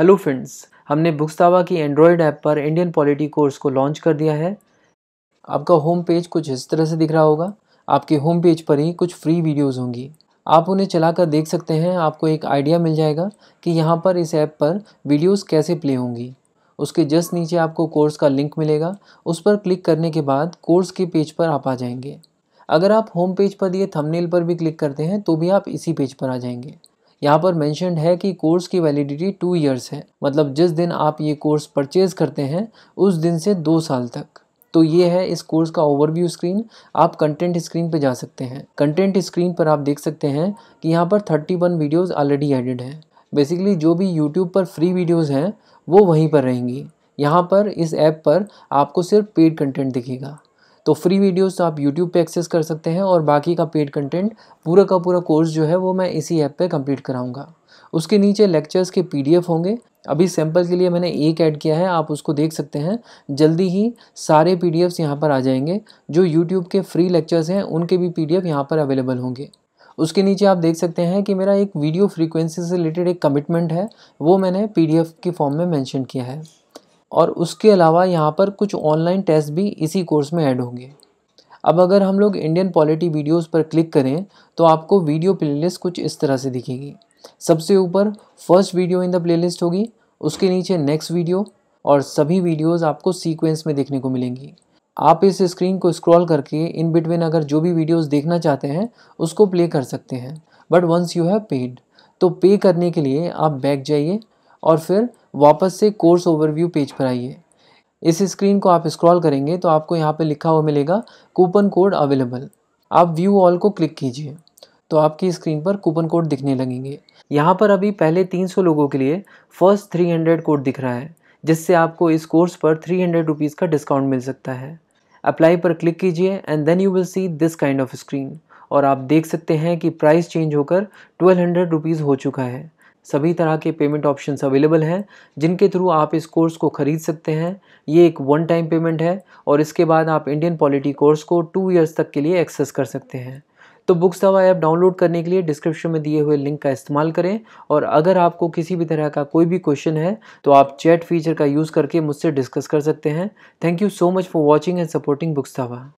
hello friends हमने बुक्सतावा की एंड्रॉयड ऐप पर इंडियन पॉलिटी कोर्स को लॉन्च कर दिया है आपका होम पेज कुछ इस तरह से दिख रहा होगा आपके होम पेज पर ही कुछ फ्री वीडियोस होंगी आप उन्हें चलाकर देख सकते हैं आपको एक आइडिया मिल जाएगा कि यहाँ पर इस ऐप पर वीडियोस कैसे प्ले होंगी उसके जस्ट नीचे आपको कोर्स का लिंक मिलेगा उस पर क्लिक करने के बाद कोर्स के पेज पर आप आ जाएंगे अगर आप होम पेज पर दिए थंबनेल पर भी क्लिक करते हैं तो भी आप इसी पेज पर आ जाएंगे यहाँ पर मैंशनड है कि कोर्स की वैलिडिटी टू ईयर्स है मतलब जिस दिन आप ये कोर्स परचेज करते हैं उस दिन से दो साल तक तो ये है इस कोर्स का ओवरव्यू स्क्रीन आप कंटेंट स्क्रीन पर जा सकते हैं कंटेंट स्क्रीन पर आप देख सकते हैं कि यहाँ पर 31 वीडियोज़ ऑलरेडी एडिड हैं बेसिकली जो भी यूट्यूब पर फ्री वीडियोज़ हैं वो वहीं पर रहेंगी यहाँ पर इस ऐप पर आपको सिर्फ पेड कंटेंट दिखेगा तो फ्री वीडियोस तो आप यूट्यूब पे एक्सेस कर सकते हैं और बाकी का पेड कंटेंट पूरा का पूरा कोर्स जो है वो मैं इसी ऐप पे कंप्लीट कराऊंगा उसके नीचे लेक्चर्स के पीडीएफ होंगे अभी सैंपल के लिए मैंने एक ऐड किया है आप उसको देख सकते हैं जल्दी ही सारे पी डी यहाँ पर आ जाएंगे जो यूट्यूब के फ्री लेक्चर्स हैं उनके भी पी डी यहाँ पर अवेलेबल होंगे उसके नीचे आप देख सकते हैं कि मेरा एक वीडियो फ्रीक्वेंसी से रिलेटेड एक कमिटमेंट है वो मैंने पीडीएफ के फॉर्म में मेंशन किया है और उसके अलावा यहाँ पर कुछ ऑनलाइन टेस्ट भी इसी कोर्स में ऐड होंगे अब अगर हम लोग इंडियन पॉलिटी वीडियोस पर क्लिक करें तो आपको वीडियो प्लेलिस्ट कुछ इस तरह से दिखेगी सबसे ऊपर first video in the playlist होगी उसके नीचे नेक्स्ट वीडियो और सभी वीडियोस आपको सीक्वेंस में देखने को मिलेंगी आप इस स्क्रीन को स्क्रॉल करके इन बिटवीन अगर जो भी वीडियोस देखना चाहते हैं उसको प्ले कर सकते हैं but once you have paid तो पे करने के लिए आप बैक जाइए और फिर वापस से कोर्स ओवरव्यू पेज पर आइए इस स्क्रीन को आप स्क्रॉल करेंगे तो आपको यहाँ पे लिखा हुआ मिलेगा कूपन कोड अवेलेबल आप व्यू ऑल को क्लिक कीजिए तो आपकी स्क्रीन पर कूपन कोड दिखने लगेंगे यहाँ पर अभी पहले 300 लोगों के लिए फर्स्ट 300 कोड दिख रहा है जिससे आपको इस कोर्स पर थ्री हंड्रेड रुपीज़ का डिस्काउंट मिल सकता है अप्लाई पर क्लिक कीजिए and then you will see this kind of screen और आप देख सकते हैं कि प्राइस चेंज होकर ट्वेल्व हंड्रेड रुपीज़ हो चुका है सभी तरह के पेमेंट ऑप्शंस अवेलेबल हैं जिनके थ्रू आप इस कोर्स को ख़रीद सकते हैं ये एक वन टाइम पेमेंट है और इसके बाद आप इंडियन पॉलिटी कोर्स को टू ईयर्स तक के लिए एक्सेस कर सकते हैं तो बुक्स दवा ऐप डाउनलोड करने के लिए डिस्क्रिप्शन में दिए हुए लिंक का इस्तेमाल करें और अगर आपको किसी भी तरह का कोई भी क्वेश्चन है तो आप चैट फीचर का यूज़ करके मुझसे डिस्कस कर सकते हैं thank you so much for watching and supporting books दवा